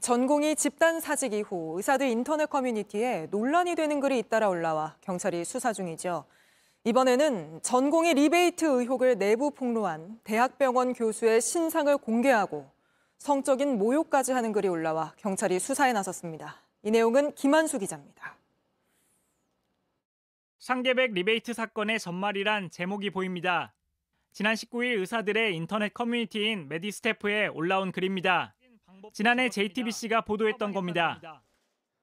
전공이 집단 사직 이후 의사들 인터넷 커뮤니티에 논란이 되는 글이 잇따라 올라와 경찰이 수사 중이죠. 이번에는 전공의 리베이트 의혹을 내부 폭로한 대학병원 교수의 신상을 공개하고 성적인 모욕까지 하는 글이 올라와 경찰이 수사에 나섰습니다. 이 내용은 김한수 기자입니다. 상계백 리베이트 사건의 전말이란 제목이 보입니다. 지난 19일 의사들의 인터넷 커뮤니티인 메디스태프에 올라온 글입니다. 지난해 JTBC가 보도했던 겁니다.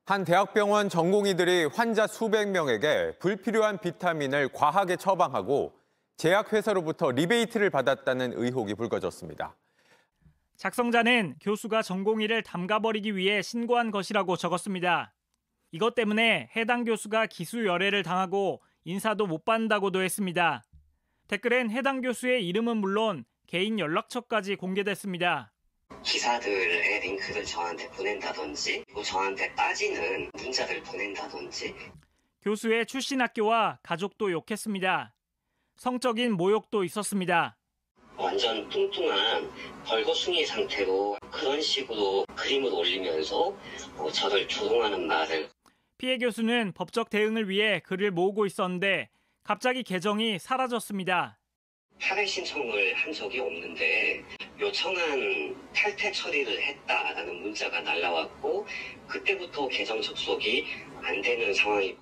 한 대학병원 전공의들이 환자 수백 명에게 불필요한 비타민을 과하게 처방하고 제약회사로부터 리베이트를 받았다는 의혹이 불거졌습니다. 작성자는 교수가 전공의를 담가버리기 위해 신고한 것이라고 적었습니다. 이것 때문에 해당 교수가 기수 열애를 당하고 인사도 못 받는다고도 했습니다. 댓글엔 해당 교수의 이름은 물론 개인 연락처까지 공개됐습니다. 기사들의 링크를 저한테 보낸다든지 또 뭐 저한테 따지는 문자를 보낸다든지 교수의 출신 학교와 가족도 욕했습니다. 성적인 모욕도 있었습니다. 완전 뚱뚱한 벌거숭이 상태로 그런 식으로 그림을 올리면서 뭐 저를 조롱하는 말을 피해 교수는 법적 대응을 위해 글을 모으고 있었는데 갑자기 계정이 사라졌습니다. 파기 신청을 한 적이 없는데 요청한 탈퇴 처리를 했다라는 문자가 날라왔고 그때부터 계정 접속이 안 되는 상황이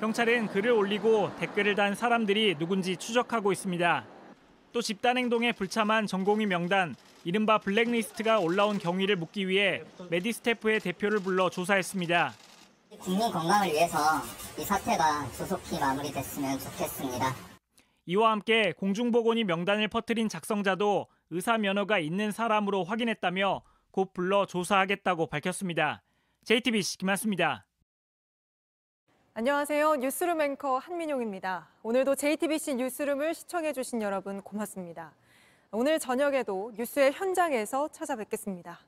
경찰은 글을 올리고 댓글을 단 사람들이 누군지 추적하고 있습니다. 또 집단 행동에 불참한 전공의 명단, 이른바 블랙리스트가 올라온 경위를 묻기 위해 메디스태프의 대표를 불러 조사했습니다. 국민 건강을 위해서 이 사태가 조속히 마무리됐으면 좋겠습니다. 이와 함께 공중보건이 명단을 퍼뜨린 작성자도 의사 면허가 있는 사람으로 확인했다며 곧 불러 조사하겠다고 밝혔습니다. JTBC 김한수입니다. 안녕하세요. 뉴스룸 앵커 한민용입니다. 오늘도 JTBC 뉴스룸을 시청해주신 여러분 고맙습니다. 오늘 저녁에도 뉴스의 현장에서 찾아뵙겠습니다.